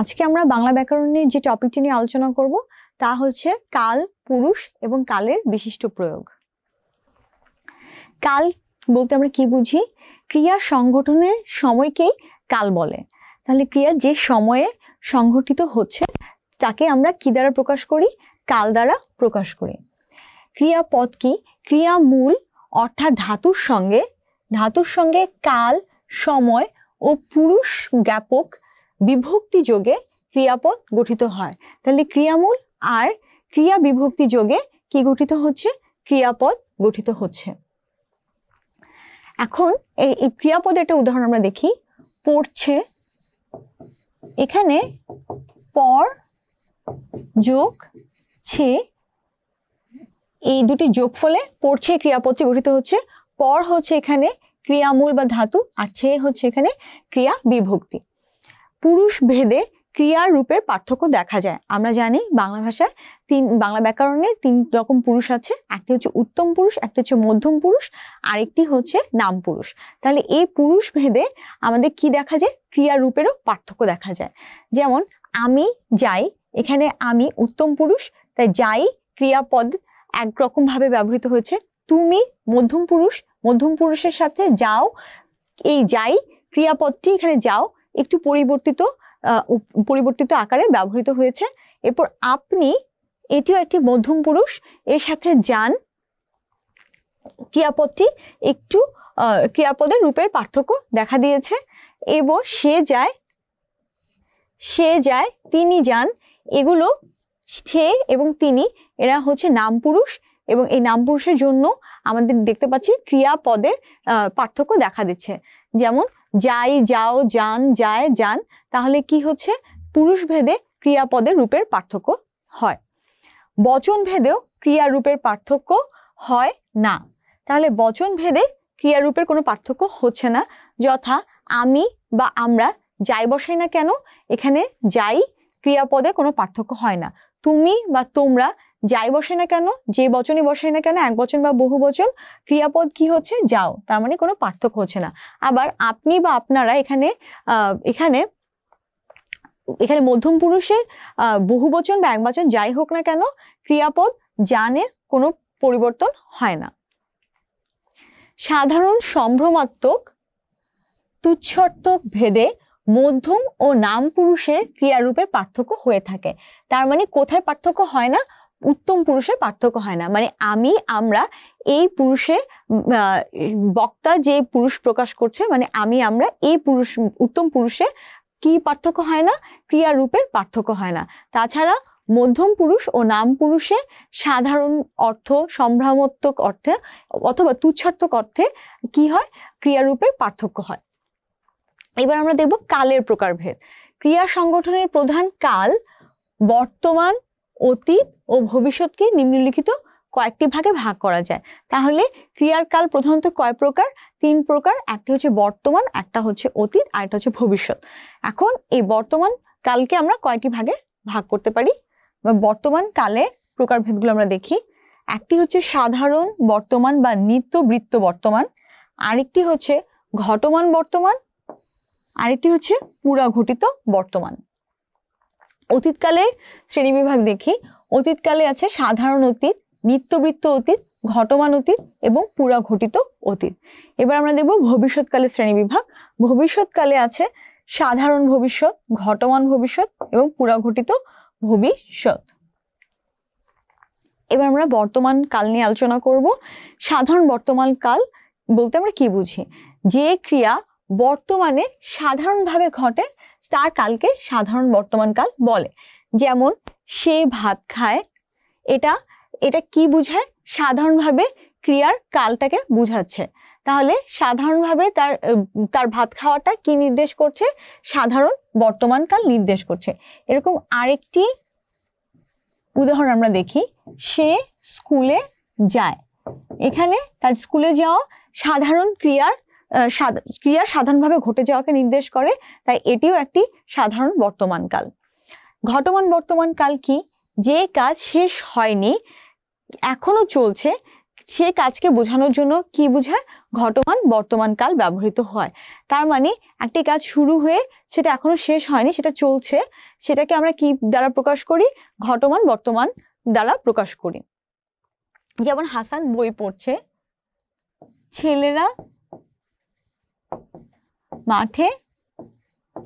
আজকে আমরা বাংলা ব্যাকরণের যে টপিকটি নিয়ে আলোচনা করব তা হচ্ছে কাল পুরুষ এবং কালের বিশিষ্ট প্রয়োগ কাল বলতে আমরা কি বুঝি ক্রিয়া সংগঠনের সময়কেই কাল বলে তাহলে ক্রিয়া যে সময়ে সংঘটিত হচ্ছে তাকে আমরা কি দ্বারা প্রকাশ করি কাল দ্বারা প্রকাশ করি ক্রিয়া পদ কি ক্রিয়া মূল অর্থাৎ ধাতুর সঙ্গে ধাতুর সঙ্গে কাল সময় ও পুরুষ জ্ঞাপক বিভক্তি যোগে ক্রিয়াপদ গঠিত হয় তাহলে ক্রিয়ামূল আর ক্রিয়া বিভক্তি যোগে কি গঠিত হচ্ছে ক্রিয়াপদ গঠিত হচ্ছে এখন এই ক্রিয়াপদের একটা উদাহরণ আমরা দেখি পড়ছে এখানে পর যোগ ছে এই দুটি যোগ ফলে পড়ছে ক্রিয়াপদটি গঠিত হচ্ছে পর হচ্ছে এখানে ক্রিয়ামূল বা ধাতু আর ছে হচ্ছে এখানে ক্রিয়া বিভক্তি পুরুষ ভেদে ক্রিয়ার রূপের পার্থক্য দেখা যায় আমরা জানি বাংলা ভাষায় তিন বাংলা ব্যাকরণে তিন রকম পুরুষ আছে একটি হচ্ছে উত্তম পুরুষ একটি হচ্ছে মধ্যম পুরুষ আরেকটি হচ্ছে নাম পুরুষ তাহলে এই পুরুষ ভেদে আমাদের কি দেখা যায় ক্রিয়া রূপেরও পার্থক্য দেখা যায় যেমন আমি যাই এখানে আমি উত্তম পুরুষ তাই যাই ক্রিয়াপদ একরকম ভাবে ব্যবহৃত হয়েছে তুমি মধ্যম পুরুষ মধ্যম পুরুষের সাথে যাও এই যাই ক্রিয়াপদটি এখানে যাও একটু পরিবর্তিত পরিবর্তিত আকারে ব্যবহৃত হয়েছে এরপর আপনি এটিও একটি মধ্যম পুরুষ এর সাথে যান ক্রিয়াপদটি একটু ক্রিয়াপদের রূপের পার্থক্য দেখা দিয়েছে এবং সে যায় সে যায় তিনি যান এগুলো সে এবং তিনি এরা হচ্ছে নাম পুরুষ এবং এই নাম পুরুষের জন্য আমাদের দেখতে পাচ্ছি ক্রিয়াপদের পার্থক্য দেখা দিচ্ছে যেমন যাই যাও যান যায় যান তাহলে কি হচ্ছে পুরুষ ভেদে ক্রিয়াপদের রূপের পার্থক্য হয় বচন ভেদেও ক্রিয়ারূপের পার্থক্য হয় না তাহলে বচন ভেদে ক্রিয়ারূপের কোনো পার্থক্য হচ্ছে না যথা আমি বা আমরা যাই বসাই না কেন এখানে যাই ক্রিয়াপদে কোনো পার্থক্য হয় না তুমি বা তোমরা যাই বসে না কেন যে বচনই বসে না কেন এক বচন বা বহু বচন ক্রিয়াপদ কি হচ্ছে যাও তার মানে কোনো পার্থক্য হচ্ছে না আবার আপনি বা আপনারা এখানে এখানে এখানে মধ্যম পুরুষের বহুবচন বা এক বচন যাই হোক না কেন ক্রিয়াপদ জানে কোনো পরিবর্তন হয় না সাধারণ সম্ভ্রমাত্মক তুচ্ছর্থক ভেদে মধ্যম ও নাম পুরুষের ক্রিয়ারূপের পার্থক্য হয়ে থাকে তার মানে কোথায় পার্থক্য হয় না উত্তম পুরুষে পার্থক্য হয় না মানে আমি আমরা এই পুরুষে বক্তা যে পুরুষ প্রকাশ করছে মানে আমি আমরা এই পুরুষ উত্তম পুরুষে কি পার্থক্য হয় না ক্রিয়ারূপের পার্থক্য হয় না তাছাড়া মধ্যম পুরুষ ও নাম পুরুষে সাধারণ অর্থ সম্ভ্রামত্বক অর্থে অথবা তুচ্ছার্থক অর্থে কি হয় ক্রিয়ারূপের পার্থক্য হয় এবার আমরা দেখব কালের প্রকারভেদ ক্রিয়া সংগঠনের প্রধান কাল বর্তমান অতীত ও ভবিষ্যৎকে নিম্নলিখিত কয়েকটি ভাগে ভাগ করা যায় তাহলে ক্রিয়ার কাল প্রধানত কয় প্রকার তিন প্রকার একটা হচ্ছে বর্তমান একটা হচ্ছে অতীত আর একটা হচ্ছে ভবিষ্যৎ এখন এই বর্তমান কালকে আমরা কয়টি ভাগে ভাগ করতে পারি বা বর্তমান কালে প্রকারভেদগুলো আমরা দেখি একটি হচ্ছে সাধারণ বর্তমান বা নিত্য বৃত্ত বর্তমান আরেকটি হচ্ছে ঘটমান বর্তমান আরেকটি হচ্ছে পুরাঘটিত বর্তমান অতীতকালে শ্রেণীবিভাগ দেখি অতীতকালে আছে সাধারণ অতীত নিত্যবৃত্ত অতীত ঘটমান অতীত এবং ঘটিত অতীত এবার আমরা দেখব ভবিষ্যৎকালে শ্রেণীবিভাগ ভবিষ্যৎকালে আছে সাধারণ ভবিষ্যৎ ঘটমান ভবিষ্যৎ এবং ঘটিত ভবিষ্যৎ এবার আমরা বর্তমান কাল নিয়ে আলোচনা করব সাধারণ বর্তমান কাল বলতে আমরা কি বুঝি যে ক্রিয়া বর্তমানে সাধারণভাবে ঘটে তার কালকে সাধারণ বর্তমান কাল বলে যেমন সে ভাত খায় এটা এটা কি বুঝায় সাধারণভাবে ক্রিয়ার কালটাকে বুঝাচ্ছে তাহলে সাধারণভাবে তার তার ভাত খাওয়াটা কি নির্দেশ করছে সাধারণ বর্তমান কাল নির্দেশ করছে এরকম আরেকটি উদাহরণ আমরা দেখি সে স্কুলে যায় এখানে তার স্কুলে যাওয়া সাধারণ ক্রিয়ার ক্রিয়া সাধারণভাবে ঘটে যাওয়াকে নির্দেশ করে তাই এটিও একটি সাধারণ বর্তমানকাল ঘটমান বর্তমানকাল কি যে কাজ শেষ হয়নি এখনো চলছে সে কাজকে বোঝানোর জন্য কি বোঝায় ঘটমান বর্তমানকাল ব্যবহৃত হয় তার মানে একটি কাজ শুরু হয়ে সেটা এখনো শেষ হয়নি সেটা চলছে সেটাকে আমরা কি দ্বারা প্রকাশ করি ঘটমান বর্তমান দ্বারা প্রকাশ করি যেমন হাসান বই পড়ছে ছেলেরা মাঠে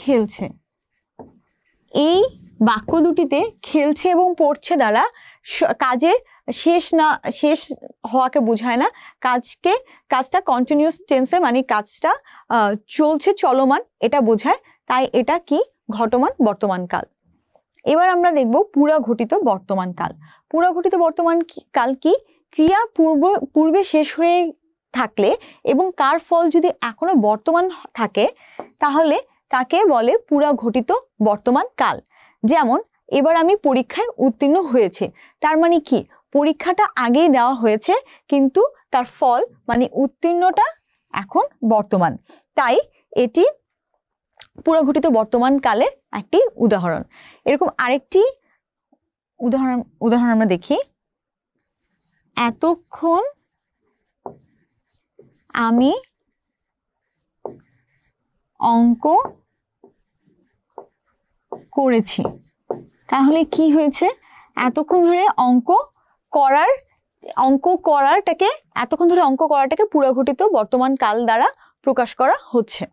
খেলছে এই বাক্য দুটিতে খেলছে এবং পড়ছে দ্বারা কাজের শেষ না শেষ হওয়াকে বোঝায় না কাজকে কাজটা কন্টিনিউস টেন্সে মানে কাজটা চলছে চলমান এটা বোঝায় তাই এটা কি ঘটমান বর্তমান কাল এবার আমরা দেখব পুরা ঘটিত বর্তমান কাল পুরা ঘটিত বর্তমান কাল কি ক্রিয়া পূর্ব পূর্বে শেষ হয়ে থাকলে এবং তার ফল যদি এখনও বর্তমান থাকে তাহলে তাকে বলে পুরা ঘটিত বর্তমান কাল যেমন এবার আমি পরীক্ষায় উত্তীর্ণ হয়েছে তার মানে কি পরীক্ষাটা আগেই দেওয়া হয়েছে কিন্তু তার ফল মানে উত্তীর্ণটা এখন বর্তমান তাই এটি পুরঘটিত বর্তমান কালের একটি উদাহরণ এরকম আরেকটি উদাহরণ উদাহরণ আমরা দেখি এতক্ষণ আমি অঙ্ক করেছি তাহলে কি হয়েছে এতক্ষণ ধরে অঙ্ক করার অঙ্ক করাটাকে এতক্ষণ ধরে অঙ্ক করাটাকে পুরাঘটিত বর্তমান কাল দ্বারা প্রকাশ করা হচ্ছে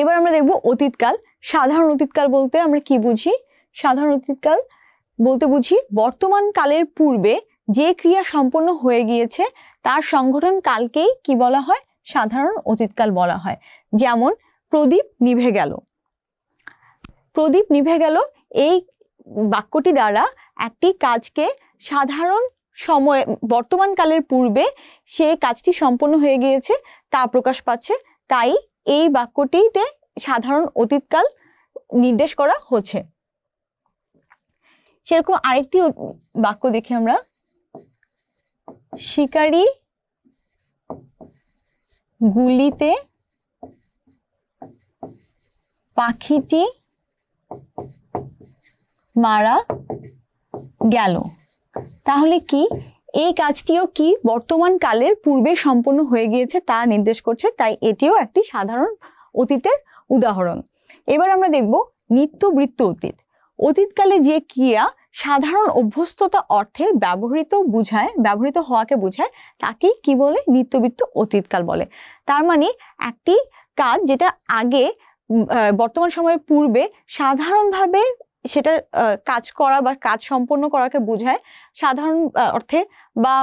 এবার আমরা দেখব অতীতকাল সাধারণ অতীতকাল বলতে আমরা কি বুঝি সাধারণ অতীতকাল বলতে বুঝি বর্তমান কালের পূর্বে যে ক্রিয়া সম্পন্ন হয়ে গিয়েছে তার সংগঠন কালকেই কি বলা হয় সাধারণ অতীতকাল বলা হয় যেমন প্রদীপ নিভে গেল প্রদীপ নিভে গেল এই বাক্যটি দ্বারা একটি কাজকে সাধারণ সময়ে বর্তমানকালের পূর্বে সে কাজটি সম্পন্ন হয়ে গিয়েছে তা প্রকাশ পাচ্ছে তাই এই বাক্যটিতে সাধারণ অতীতকাল নির্দেশ করা হচ্ছে সেরকম আরেকটি বাক্য দেখি আমরা শিকারী গুলিতে পাখিটি মারা গেল তাহলে কি এই কাজটিও কি বর্তমান কালের পূর্বে সম্পন্ন হয়ে গিয়েছে তা নির্দেশ করছে তাই এটিও একটি সাধারণ অতীতের উদাহরণ এবার আমরা দেখব নিত্য বৃত্ত অতীত অতীতকালে যে ক্রিয়া সাধারণ অভ্যস্ততা অর্থে ব্যবহৃত বুঝায় ব্যবহৃত হওয়াকে বোঝায় তাকে কি বলে নিত্যবিত্ত অতীতকাল বলে তার মানে একটি কাজ যেটা আগে বর্তমান সময়ের পূর্বে সাধারণভাবে সেটার কাজ করা বা কাজ সম্পন্ন করাকে বোঝায় সাধারণ অর্থে বা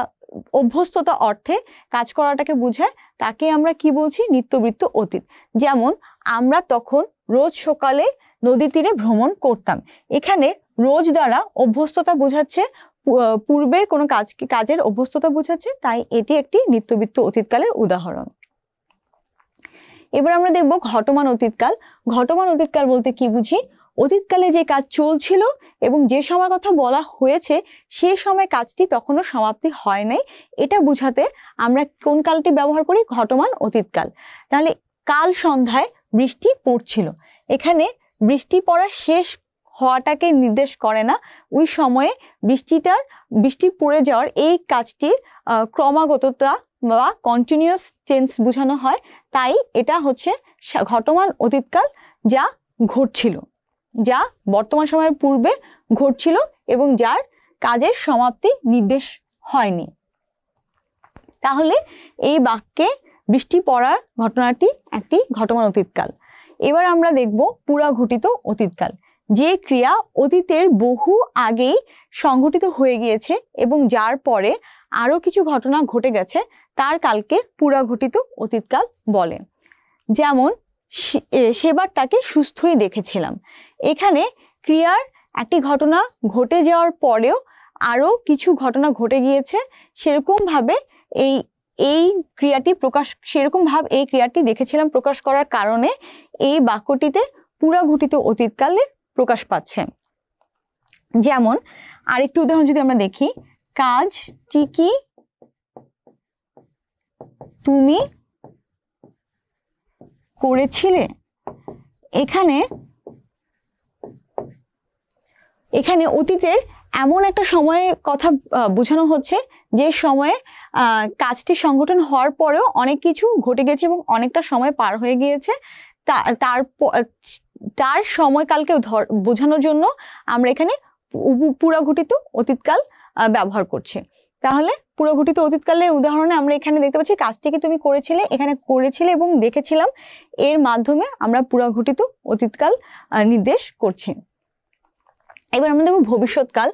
অভ্যস্ততা অর্থে কাজ করাটাকে বোঝায় তাকে আমরা কি বলছি নিত্যবৃত্ত অতীত যেমন আমরা তখন রোজ সকালে নদী তীরে ভ্রমণ করতাম এখানে রোজ দ্বারা অভ্যস্ততা বোঝাচ্ছে পূর্বের কোনো কাজ কাজের অভ্যস্ততা বোঝাচ্ছে তাই এটি একটি নিত্যবৃত্ত অতীতকালের উদাহরণ এবার আমরা দেখব ঘটমান অতীতকাল ঘটমান অতীতকাল বলতে কি বুঝি অতীতকালে যে কাজ চলছিল এবং যে সময়ের কথা বলা হয়েছে সে সময় কাজটি তখনও সমাপ্তি হয় নাই এটা বুঝাতে আমরা কোন কালটি ব্যবহার করি ঘটমান অতীতকাল তাহলে কাল সন্ধ্যায় বৃষ্টি পড়ছিল এখানে বৃষ্টি পড়ার শেষ হওয়াটাকে নির্দেশ করে না ওই সময়ে বৃষ্টিটার বৃষ্টি পড়ে যাওয়ার এই কাজটির ক্রমাগততা বা কন্টিনিউয়াস চেঞ্জ বোঝানো হয় তাই এটা হচ্ছে ঘটমান অতীতকাল যা ঘটছিল যা বর্তমান সময়ের পূর্বে ঘটছিল এবং যার কাজের সমাপ্তি নির্দেশ হয়নি তাহলে এই বাক্যে বৃষ্টি পড়ার ঘটনাটি একটি ঘটমান অতীতকাল এবার আমরা দেখব পুরা ঘটিত অতীতকাল যে ক্রিয়া অতীতের বহু আগেই সংঘটিত হয়ে গিয়েছে এবং যার পরে আরও কিছু ঘটনা ঘটে গেছে তার কালকে পুরাঘটিত অতীতকাল বলে যেমন সেবার তাকে সুস্থই দেখেছিলাম এখানে ক্রিয়ার একটি ঘটনা ঘটে যাওয়ার পরেও আরও কিছু ঘটনা ঘটে গিয়েছে সেরকমভাবে এই এই ক্রিয়াটি প্রকাশ সেরকমভাবে এই ক্রিয়াটি দেখেছিলাম প্রকাশ করার কারণে এই বাক্যটিতে পুরা ঘটিত অতীতকালের প্রকাশ পাচ্ছে যেমন আরেকটি উদাহরণ যদি আমরা দেখি কাজ টিকি তুমি করেছিলে এখানে এখানে অতীতের এমন একটা সময়ে কথা বোঝানো হচ্ছে যে সময়ে কাজটি সংগঠন হওয়ার পরেও অনেক কিছু ঘটে গেছে এবং অনেকটা সময় পার হয়ে গিয়েছে তার তার সময়কালকেও ধর বোঝানোর জন্য আমরা এখানে পুরাঘটিত অতীতকাল ব্যবহার করছি তাহলে ঘটিত অতীতকালের উদাহরণে আমরা এখানে দেখতে পাচ্ছি কাজটিকে তুমি করেছিলে এখানে করেছিলে এবং দেখেছিলাম এর মাধ্যমে আমরা ঘটিত অতীতকাল নির্দেশ করছি এবার আমরা দেখব ভবিষ্যৎকাল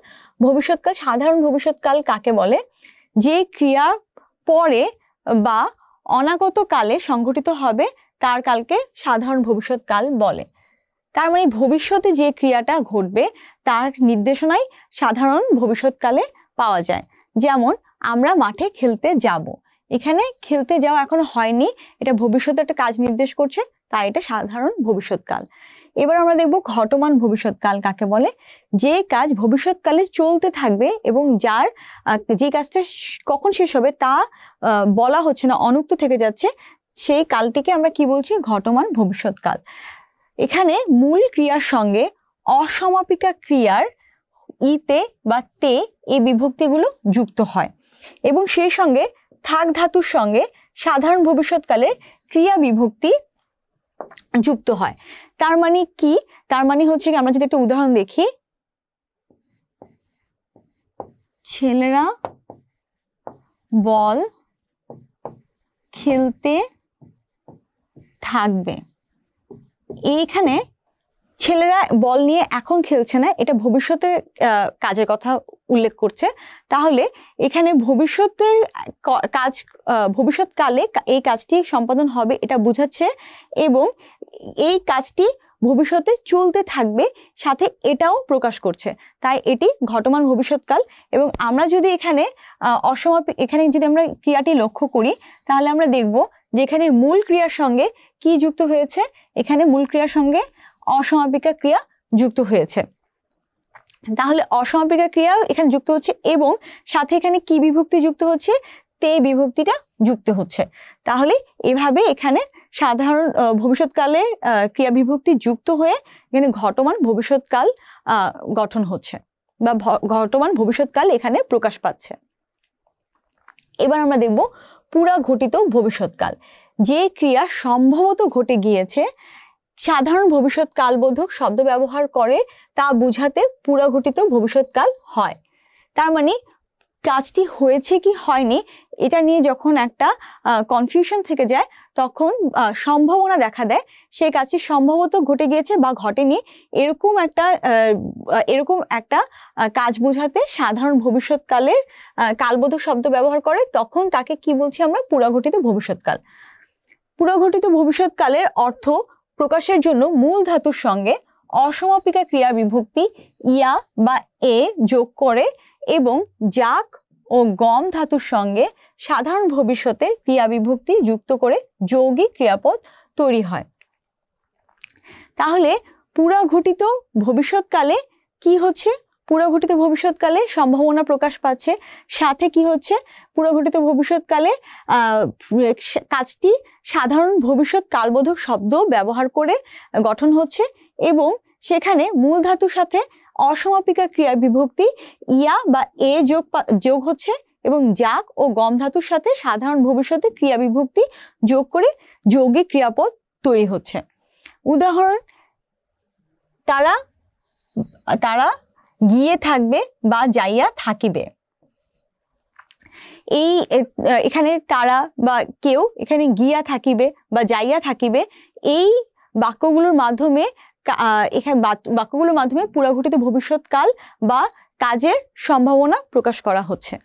ভবিষ্যৎকাল সাধারণ ভবিষ্যৎকাল কাকে বলে যে ক্রিয়া পরে বা অনাগত কালে সংঘটিত হবে তার কালকে সাধারণ ভবিষ্যৎকাল বলে তার মানে ভবিষ্যতে যে ক্রিয়াটা ঘটবে তার নির্দেশনাই সাধারণ ভবিষ্যৎকালে পাওয়া যায় যেমন আমরা মাঠে খেলতে যাব। এখানে খেলতে যাওয়া এখন হয়নি এটা ভবিষ্যতে একটা কাজ নির্দেশ করছে তাই এটা সাধারণ ভবিষ্যৎকাল এবার আমরা দেখব ঘটমান ভবিষ্যৎকাল কাকে বলে যে কাজ ভবিষ্যৎকালে চলতে থাকবে এবং যার যে কাজটা কখন শেষ হবে তা বলা হচ্ছে না অনুক্ত থেকে যাচ্ছে সেই কালটিকে আমরা কি বলছি ঘটমান ভবিষ্যৎকাল এখানে মূল ক্রিয়ার সঙ্গে অসমাপিকা ক্রিয়ার ইতে বা তে এই বিভক্তিগুলো যুক্ত হয় এবং সেই সঙ্গে থাক ধাতুর সঙ্গে সাধারণ ভবিষ্যৎকালের ক্রিয়া বিভক্তি যুক্ত হয় তার মানে কি তার মানে হচ্ছে কি আমরা যদি একটা উদাহরণ দেখি ছেলেরা বল খেলতে থাকবে এইখানে ছেলেরা বল নিয়ে এখন খেলছে না এটা ভবিষ্যতের কাজের কথা উল্লেখ করছে তাহলে এখানে ভবিষ্যতের কাজ ভবিষ্যৎকালে এই কাজটি সম্পাদন হবে এটা বুঝাচ্ছে এবং এই কাজটি ভবিষ্যতে চলতে থাকবে সাথে এটাও প্রকাশ করছে তাই এটি ঘটমান ভবিষ্যৎকাল এবং আমরা যদি এখানে অসমাপ এখানে যদি আমরা ক্রিয়াটি লক্ষ্য করি তাহলে আমরা দেখব যেখানে মূল ক্রিয়ার সঙ্গে কি যুক্ত হয়েছে এখানে মূল ক্রিয়ার সঙ্গে অসমাপিকা ক্রিয়া যুক্ত হয়েছে তাহলে অসমাপিকা ক্রিয়া এখানে যুক্ত হচ্ছে এবং সাথে এখানে কি বিভক্তি যুক্ত হচ্ছে তে বিভক্তিটা যুক্ত হচ্ছে তাহলে এভাবে এখানে সাধারণ ভবিষ্যৎকালে ক্রিয়া বিভক্তি যুক্ত হয়ে এখানে ঘটমান ভবিষ্যৎকাল গঠন হচ্ছে বা ঘটমান ভবিষ্যৎকাল এখানে প্রকাশ পাচ্ছে এবার আমরা দেখব পুরা ঘটিত ভবিষ্যৎকাল যে ক্রিয়া সম্ভবত ঘটে গিয়েছে সাধারণ ভবিষ্যৎ কালবোধক শব্দ ব্যবহার করে তা বুঝাতে পুরা ঘটিত ভবিষ্যৎকাল হয় তার মানে কাজটি হয়েছে কি হয়নি এটা নিয়ে যখন একটা কনফিউশন থেকে যায় তখন সম্ভাবনা দেখা দেয় সেই কাছে সম্ভবত ঘটে গিয়েছে বা ঘটেনি এরকম একটা এরকম একটা কাজ বোঝাতে সাধারণ ভবিষ্যৎকালের কালবোধক শব্দ ব্যবহার করে তখন তাকে কি বলছি আমরা পুরাঘটিত ভবিষ্যৎকাল পুরাঘটিত ভবিষ্যৎকালের অর্থ প্রকাশের জন্য মূল ধাতুর সঙ্গে অসমাপিকা ক্রিয়া বিভক্তি ইয়া বা এ যোগ করে এবং যাক ও গম ধাতুর সঙ্গে সাধারণ ভবিষ্যতের ক্রিয়া বিভক্তি যুক্ত করে যৌগিক ক্রিয়াপদ তৈরি হয় তাহলে পুরা ঘটিত ভবিষ্যৎকালে কি হচ্ছে পুরা ঘটিত ভবিষ্যৎকালে সম্ভাবনা প্রকাশ পাচ্ছে সাথে কি হচ্ছে পুরা ঘটিত ভবিষ্যৎকালে কাজটি সাধারণ ভবিষ্যৎ কালবোধক শব্দ ব্যবহার করে গঠন হচ্ছে এবং সেখানে মূল ধাতুর সাথে অসমাপিকা ক্রিয়া বিভক্তি ইয়া বা এ যোগ যোগ হচ্ছে এবং যাক ও গম ধাতুর সাথে সাধারণ ভবিষ্যতে ক্রিয়া বিভক্তি যোগ করে যৌগিক ক্রিয়াপদ তৈরি হচ্ছে উদাহরণ তারা তারা গিয়ে থাকবে বা যাইয়া থাকিবে এই এখানে তারা বা কেউ এখানে গিয়া থাকিবে বা যাইয়া থাকিবে এই বাক্যগুলোর মাধ্যমে এখানে বাক্যগুলোর মাধ্যমে পুরাঘটিত ভবিষ্যৎকাল বা কাজের সম্ভাবনা প্রকাশ করা হচ্ছে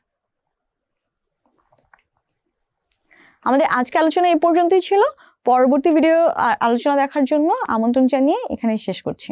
আমাদের আজকে আলোচনা এই পর্যন্তই ছিল পরবর্তী ভিডিও আলোচনা দেখার জন্য আমন্ত্রণ জানিয়ে এখানে শেষ করছি